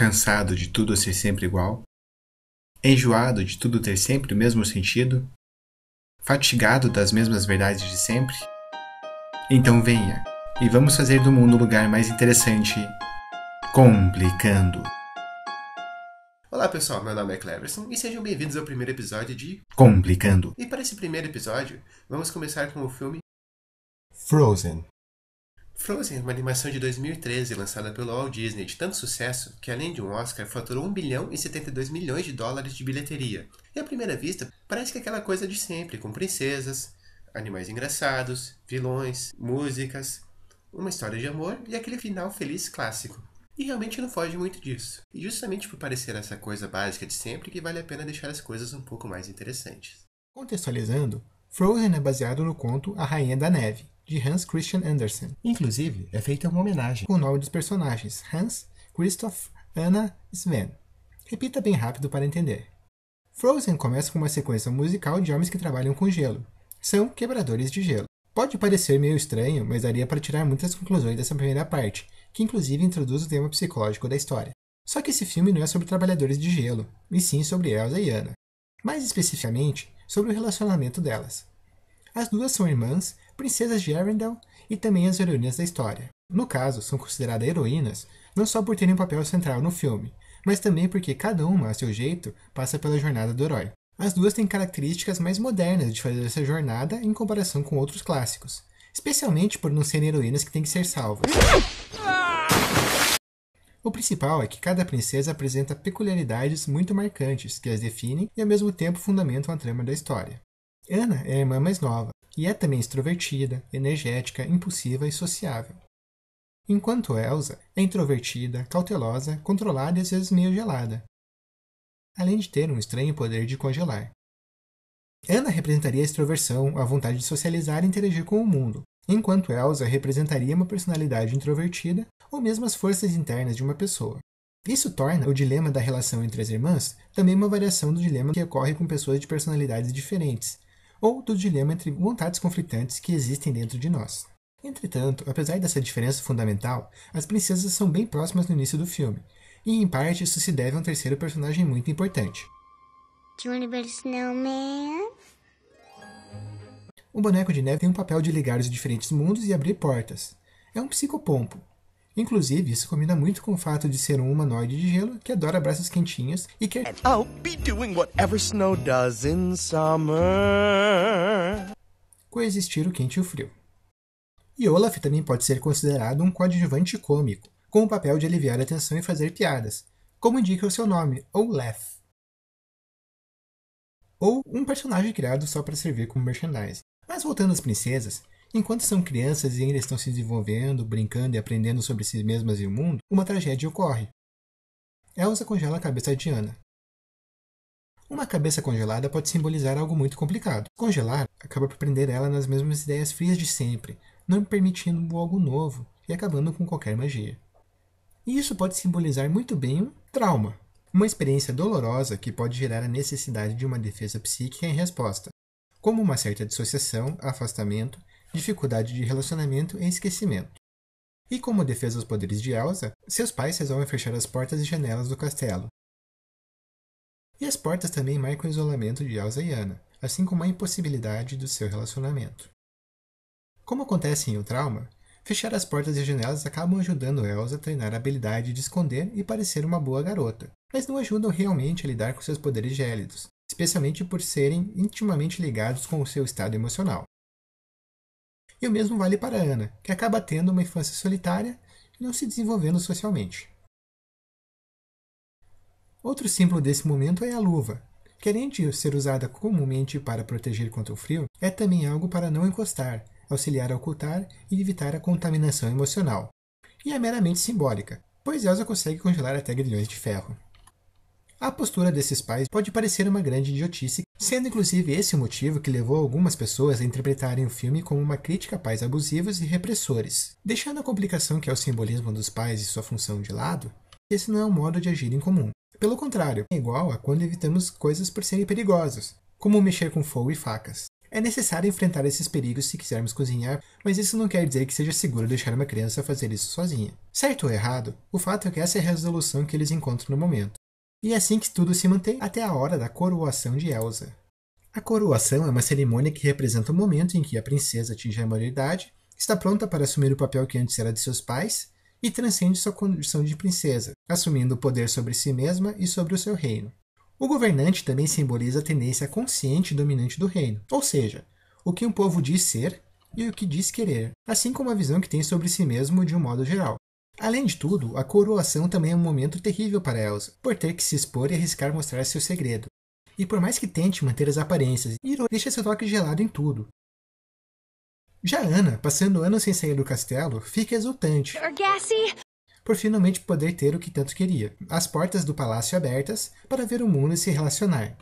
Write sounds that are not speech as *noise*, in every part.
cansado de tudo ser sempre igual, enjoado de tudo ter sempre o mesmo sentido, fatigado das mesmas verdades de sempre? Então venha e vamos fazer do mundo um lugar mais interessante, complicando. Olá pessoal, meu nome é Cleverson e sejam bem-vindos ao primeiro episódio de Complicando. E para esse primeiro episódio, vamos começar com o filme Frozen, Frozen é assim, uma animação de 2013 lançada pelo Walt Disney de tanto sucesso que, além de um Oscar, faturou 1 bilhão e 72 milhões de dólares de bilheteria. E à primeira vista, parece que é aquela coisa de sempre, com princesas, animais engraçados, vilões, músicas, uma história de amor e aquele final feliz clássico. E realmente não foge muito disso. E justamente por parecer essa coisa básica de sempre que vale a pena deixar as coisas um pouco mais interessantes. Contextualizando, Frozen é baseado no conto A Rainha da Neve, de Hans Christian Andersen. Inclusive, é feita uma homenagem com o nome dos personagens Hans, Christoph, Anna, Sven. Repita bem rápido para entender. Frozen começa com uma sequência musical de homens que trabalham com gelo. São quebradores de gelo. Pode parecer meio estranho, mas daria para tirar muitas conclusões dessa primeira parte, que inclusive introduz o tema psicológico da história. Só que esse filme não é sobre trabalhadores de gelo, e sim sobre Elsa e Anna. Mais especificamente, sobre o relacionamento delas. As duas são irmãs, princesas de Arendelle e também as heroínas da história. No caso, são consideradas heroínas não só por terem um papel central no filme, mas também porque cada uma, a seu jeito, passa pela jornada do herói. As duas têm características mais modernas de fazer essa jornada em comparação com outros clássicos, especialmente por não serem heroínas que têm que ser salvas. O principal é que cada princesa apresenta peculiaridades muito marcantes que as definem e ao mesmo tempo fundamentam a trama da história. Ana é a irmã mais nova, e é também extrovertida, energética, impulsiva e sociável. Enquanto Elsa é introvertida, cautelosa, controlada e às vezes meio gelada, além de ter um estranho poder de congelar. Ana representaria a extroversão, a vontade de socializar e interagir com o mundo, enquanto Elsa representaria uma personalidade introvertida ou mesmo as forças internas de uma pessoa. Isso torna o dilema da relação entre as irmãs também uma variação do dilema que ocorre com pessoas de personalidades diferentes, ou do dilema entre vontades conflitantes que existem dentro de nós. Entretanto, apesar dessa diferença fundamental, as princesas são bem próximas no início do filme, e em parte isso se deve a um terceiro personagem muito importante. É o boneco de neve tem um papel de ligar os diferentes mundos e abrir portas. É um psicopompo, Inclusive, isso combina muito com o fato de ser um humanoide de gelo que adora braços quentinhos e que é I'll be doing whatever snow does in summer. Coexistir o quente e o frio. E Olaf também pode ser considerado um coadjuvante cômico, com o papel de aliviar a tensão e fazer piadas, como indica o seu nome, Olaf. Ou um personagem criado só para servir como merchandise. Mas voltando às princesas, Enquanto são crianças e ainda estão se desenvolvendo, brincando e aprendendo sobre si mesmas e o mundo, uma tragédia ocorre. Elsa congela a cabeça de Ana. Uma cabeça congelada pode simbolizar algo muito complicado. Congelar acaba por prender ela nas mesmas ideias frias de sempre, não permitindo algo novo e acabando com qualquer magia. E isso pode simbolizar muito bem um trauma, uma experiência dolorosa que pode gerar a necessidade de uma defesa psíquica em resposta, como uma certa dissociação, afastamento dificuldade de relacionamento e esquecimento. E como defesa aos poderes de Elsa, seus pais resolvem fechar as portas e janelas do castelo. E as portas também marcam o isolamento de Elsa e Anna, assim como a impossibilidade do seu relacionamento. Como acontece em O Trauma, fechar as portas e janelas acabam ajudando Elsa a treinar a habilidade de esconder e parecer uma boa garota, mas não ajudam realmente a lidar com seus poderes gélidos, especialmente por serem intimamente ligados com o seu estado emocional. E o mesmo vale para Ana, que acaba tendo uma infância solitária e não se desenvolvendo socialmente. Outro símbolo desse momento é a luva, que além de ser usada comumente para proteger contra o frio, é também algo para não encostar, auxiliar a ocultar e evitar a contaminação emocional. E é meramente simbólica, pois Elsa consegue congelar até grilhões de ferro. A postura desses pais pode parecer uma grande idiotice, sendo inclusive esse o motivo que levou algumas pessoas a interpretarem o filme como uma crítica a pais abusivos e repressores. Deixando a complicação que é o simbolismo dos pais e sua função de lado, esse não é um modo de agir incomum. Pelo contrário, é igual a quando evitamos coisas por serem perigosas, como mexer com fogo e facas. É necessário enfrentar esses perigos se quisermos cozinhar, mas isso não quer dizer que seja seguro deixar uma criança fazer isso sozinha. Certo ou errado, o fato é que essa é a resolução que eles encontram no momento. E é assim que tudo se mantém até a hora da coroação de Elsa. A coroação é uma cerimônia que representa o momento em que a princesa atinge a maioridade, está pronta para assumir o papel que antes era de seus pais e transcende sua condição de princesa, assumindo o poder sobre si mesma e sobre o seu reino. O governante também simboliza a tendência consciente e dominante do reino, ou seja, o que um povo diz ser e o que diz querer, assim como a visão que tem sobre si mesmo de um modo geral. Além de tudo, a coroação também é um momento terrível para Elsa, por ter que se expor e arriscar mostrar seu segredo. E por mais que tente manter as aparências, Iroh deixa seu toque gelado em tudo. Já Ana, passando anos sem sair do castelo, fica exultante. Por finalmente poder ter o que tanto queria, as portas do palácio abertas para ver o mundo e se relacionar.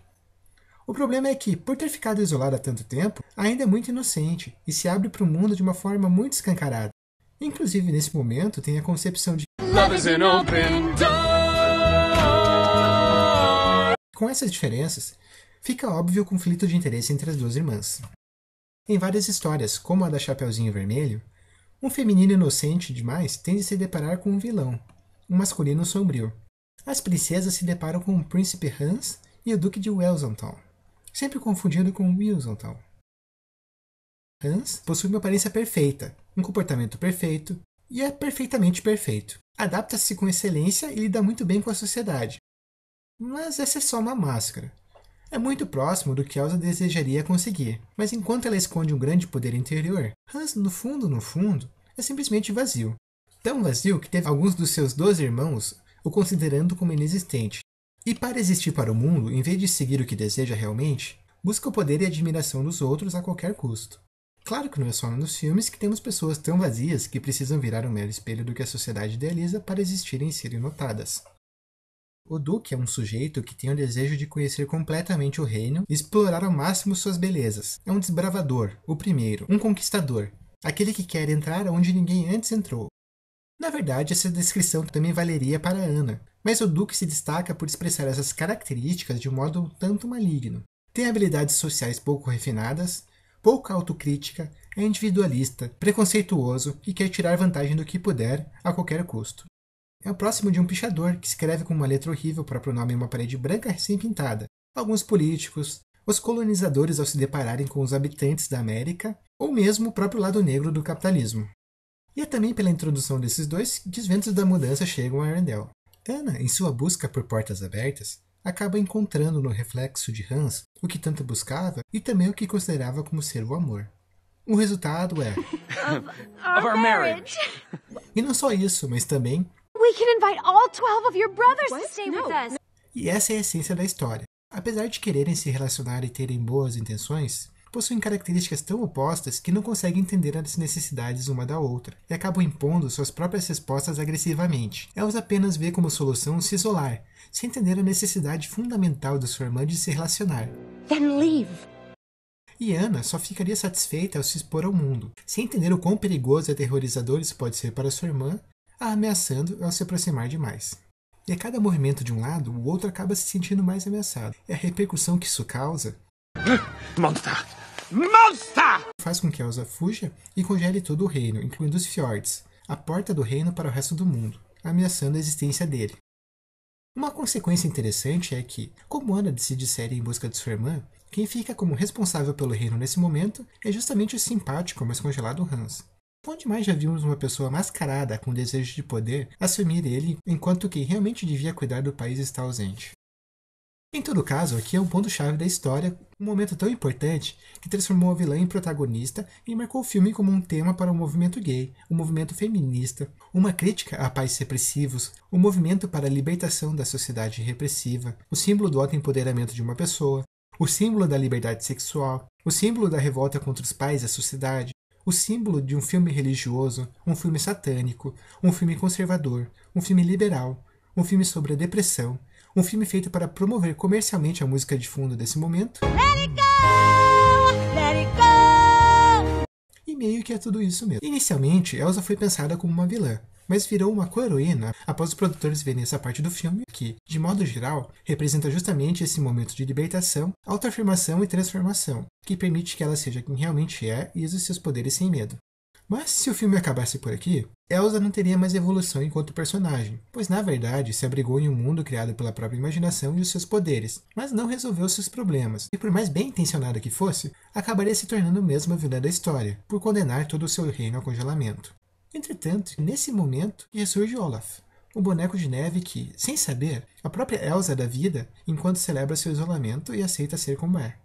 O problema é que, por ter ficado isolada há tanto tempo, ainda é muito inocente e se abre para o mundo de uma forma muito escancarada. Inclusive, nesse momento, tem a concepção de Love is an open door. Com essas diferenças, fica óbvio o conflito de interesse entre as duas irmãs. Em várias histórias, como a da Chapeuzinho Vermelho, um feminino inocente demais tende a se deparar com um vilão, um masculino sombrio. As princesas se deparam com o príncipe Hans e o duque de Wellsontown, sempre confundido com Wilsontown. Hans possui uma aparência perfeita, um comportamento perfeito e é perfeitamente perfeito. Adapta-se com excelência e lida muito bem com a sociedade. Mas essa é só uma máscara. É muito próximo do que Elsa desejaria conseguir, mas enquanto ela esconde um grande poder interior, Hans, no fundo, no fundo, é simplesmente vazio. Tão vazio que teve alguns dos seus 12 irmãos o considerando como inexistente. E para existir para o mundo, em vez de seguir o que deseja realmente, busca o poder e a admiração dos outros a qualquer custo. Claro que não é só nos filmes que temos pessoas tão vazias que precisam virar um mero espelho do que a sociedade idealiza para existirem e serem notadas. O Duque é um sujeito que tem o desejo de conhecer completamente o reino e explorar ao máximo suas belezas. É um desbravador, o primeiro, um conquistador, aquele que quer entrar onde ninguém antes entrou. Na verdade, essa descrição também valeria para Ana, mas o Duque se destaca por expressar essas características de um modo um tanto maligno. Tem habilidades sociais pouco refinadas, pouca autocrítica, é individualista, preconceituoso e quer tirar vantagem do que puder, a qualquer custo. É o próximo de um pichador que escreve com uma letra horrível o próprio nome em uma parede branca recém-pintada. Alguns políticos, os colonizadores ao se depararem com os habitantes da América, ou mesmo o próprio lado negro do capitalismo. E é também pela introdução desses dois que desventos da mudança chegam a Arendelle. Ana, em sua busca por portas abertas, acaba encontrando no reflexo de Hans o que tanto buscava e também o que considerava como ser o amor. O resultado é. *laughs* of, of our marriage. E não só isso, mas também. We can invite all 12 of your brothers What? to stay no. with us. E essa é a essência da história. Apesar de quererem se relacionar e terem boas intenções, possuem características tão opostas que não conseguem entender as necessidades uma da outra e acabam impondo suas próprias respostas agressivamente. Elas apenas vê como solução se isolar, sem entender a necessidade fundamental de sua irmã de se relacionar. Then leave. E Anna só ficaria satisfeita ao se expor ao mundo, sem entender o quão perigoso e aterrorizador isso pode ser para sua irmã, a ameaçando ao se aproximar demais. E a cada movimento de um lado, o outro acaba se sentindo mais ameaçado. E a repercussão que isso causa. *laughs* Monster! Monster! Faz com que Elsa fuja e congele todo o reino, incluindo os fiordes, a porta do reino para o resto do mundo, ameaçando a existência dele. Uma consequência interessante é que, como Ana decide ser em busca de sua irmã, quem fica como responsável pelo reino nesse momento é justamente o simpático, mas congelado Hans. Onde mais já vimos uma pessoa mascarada com desejo de poder assumir ele enquanto quem realmente devia cuidar do país está ausente? Em todo caso, aqui é um ponto-chave da história um momento tão importante que transformou a vilã em protagonista e marcou o filme como um tema para o movimento gay, o um movimento feminista, uma crítica a pais repressivos, o um movimento para a libertação da sociedade repressiva, o símbolo do autoempoderamento de uma pessoa, o símbolo da liberdade sexual, o símbolo da revolta contra os pais e a sociedade, o símbolo de um filme religioso, um filme satânico, um filme conservador, um filme liberal, um filme sobre a depressão, um filme feito para promover comercialmente a música de fundo desse momento. Let it go, let it go. E meio que é tudo isso mesmo. Inicialmente, Elsa foi pensada como uma vilã, mas virou uma co-heroína após os produtores verem essa parte do filme, que, de modo geral, representa justamente esse momento de libertação, autoafirmação e transformação, que permite que ela seja quem realmente é e use seus poderes sem medo. Mas se o filme acabasse por aqui, Elsa não teria mais evolução enquanto personagem, pois na verdade se abrigou em um mundo criado pela própria imaginação e os seus poderes, mas não resolveu seus problemas, e por mais bem intencionada que fosse, acabaria se tornando mesmo a vilã da história, por condenar todo o seu reino ao congelamento. Entretanto, nesse momento ressurge Olaf, o boneco de neve que, sem saber, a própria Elsa da vida enquanto celebra seu isolamento e aceita ser como é.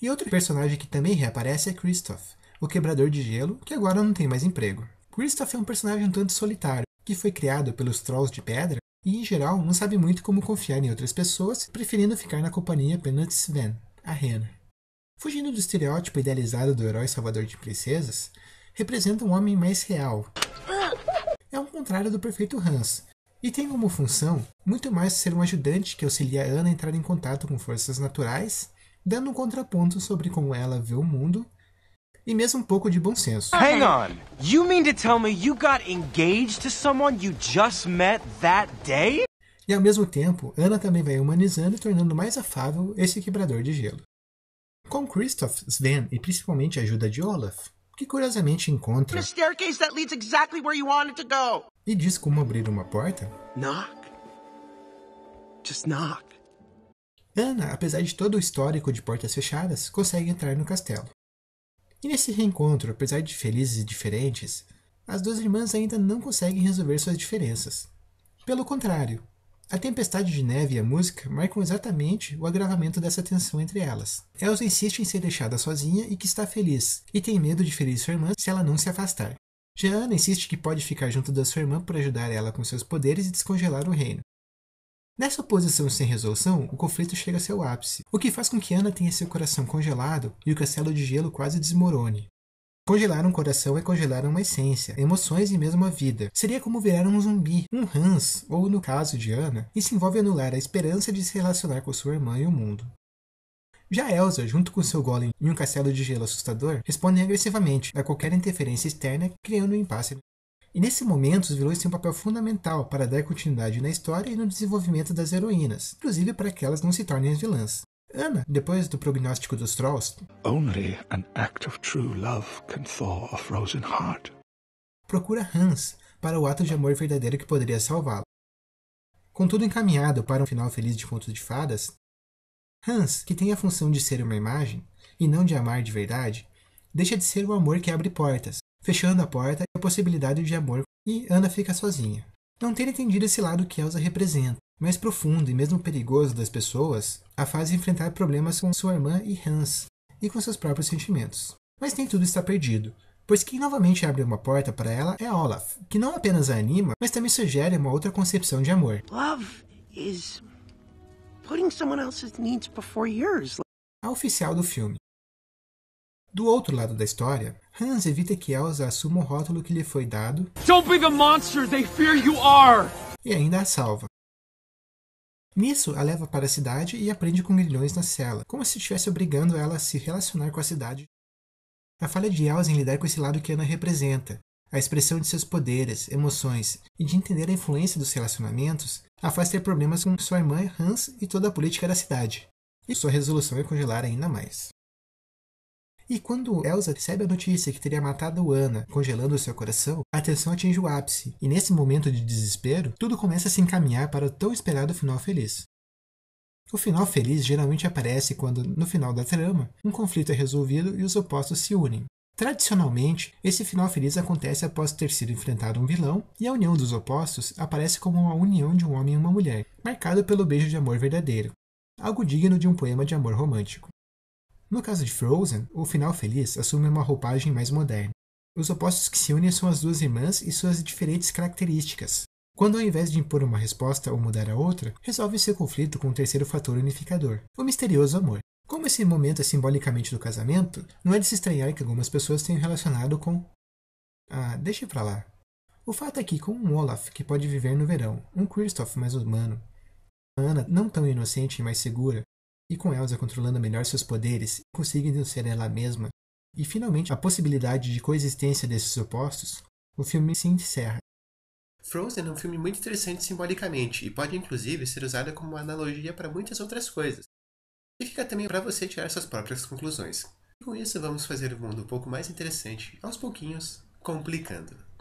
E outro personagem que também reaparece é Kristoff, o quebrador de gelo, que agora não tem mais emprego. Kristoff é um personagem um tanto solitário, que foi criado pelos Trolls de Pedra e, em geral, não sabe muito como confiar em outras pessoas, preferindo ficar na companhia apenas de Sven, a Rena. Fugindo do estereótipo idealizado do herói salvador de princesas, representa um homem mais real. É o contrário do perfeito Hans, e tem como função muito mais ser um ajudante que auxilia Ana a entrar em contato com forças naturais, dando um contraponto sobre como ela vê o mundo e mesmo um pouco de bom senso. Hang on. You mean to tell me you got engaged to someone you just met that day? E ao mesmo tempo, Ana também vai humanizando e tornando mais afável esse quebrador de gelo. Com Christoph, Sven e principalmente a ajuda de Olaf, que curiosamente encontra exactly e diz como abrir uma porta. Knock. Just knock. Ana, apesar de todo o histórico de portas fechadas, consegue entrar no castelo. E nesse reencontro, apesar de felizes e diferentes, as duas irmãs ainda não conseguem resolver suas diferenças. Pelo contrário, a tempestade de neve e a música marcam exatamente o agravamento dessa tensão entre elas. Elsa insiste em ser deixada sozinha e que está feliz, e tem medo de ferir sua irmã se ela não se afastar. Jeana insiste que pode ficar junto da sua irmã para ajudar ela com seus poderes e descongelar o reino. Nessa posição sem resolução, o conflito chega a seu ápice, o que faz com que Ana tenha seu coração congelado e o castelo de gelo quase desmorone. Congelar um coração é congelar uma essência, emoções e mesmo a vida. Seria como virar um zumbi, um Hans, ou no caso de Ana, isso envolve anular a esperança de se relacionar com sua irmã e o mundo. Já Elsa, junto com seu Golem e um castelo de gelo assustador, respondem agressivamente a qualquer interferência externa, criando um impasse e nesse momento, os vilões têm um papel fundamental para dar continuidade na história e no desenvolvimento das heroínas, inclusive para que elas não se tornem vilãs. Ana, depois do prognóstico dos Trolls, procura Hans para o ato de amor verdadeiro que poderia salvá-lo. Contudo, encaminhado para um final feliz de Conto de Fadas, Hans, que tem a função de ser uma imagem e não de amar de verdade, deixa de ser o amor que abre portas fechando a porta e a possibilidade de amor, e Ana fica sozinha. Não ter entendido esse lado que Elsa representa, mais profundo e mesmo perigoso das pessoas, a faz enfrentar problemas com sua irmã e Hans, e com seus próprios sentimentos. Mas nem tudo está perdido, pois quem novamente abre uma porta para ela é Olaf, que não apenas a anima, mas também sugere uma outra concepção de amor. Love is putting someone else's needs before yours. A oficial do filme, do outro lado da história, Hans evita que Elsa assuma o rótulo que lhe foi dado monster, e ainda a salva. Nisso, a leva para a cidade e aprende com grilhões na cela, como se estivesse obrigando ela a se relacionar com a cidade. A falha de Elsa em lidar com esse lado que Ana representa, a expressão de seus poderes, emoções e de entender a influência dos relacionamentos, a faz ter problemas com sua irmã Hans e toda a política da cidade. E sua resolução é congelar ainda mais. E quando Elsa recebe a notícia que teria matado Ana, congelando seu coração, a tensão atinge o ápice, e nesse momento de desespero, tudo começa a se encaminhar para o tão esperado final feliz. O final feliz geralmente aparece quando, no final da trama, um conflito é resolvido e os opostos se unem. Tradicionalmente, esse final feliz acontece após ter sido enfrentado um vilão, e a união dos opostos aparece como uma união de um homem e uma mulher, marcada pelo beijo de amor verdadeiro, algo digno de um poema de amor romântico. No caso de Frozen, o final feliz assume uma roupagem mais moderna. Os opostos que se unem são as duas irmãs e suas diferentes características. Quando, ao invés de impor uma resposta ou mudar a outra, resolve seu conflito com o um terceiro fator unificador, o misterioso amor. Como esse momento é simbolicamente do casamento, não é de se estranhar que algumas pessoas tenham relacionado com. Ah, deixe pra lá. O fato é que, com um Olaf que pode viver no verão, um Kristoff mais humano, Anna não tão inocente e mais segura, e com Elsa controlando melhor seus poderes, conseguindo ser ela mesma, e finalmente a possibilidade de coexistência desses opostos, o filme se encerra. Frozen é um filme muito interessante simbolicamente e pode inclusive ser usado como analogia para muitas outras coisas. E fica também para você tirar suas próprias conclusões. E com isso vamos fazer o mundo um pouco mais interessante, aos pouquinhos, complicando.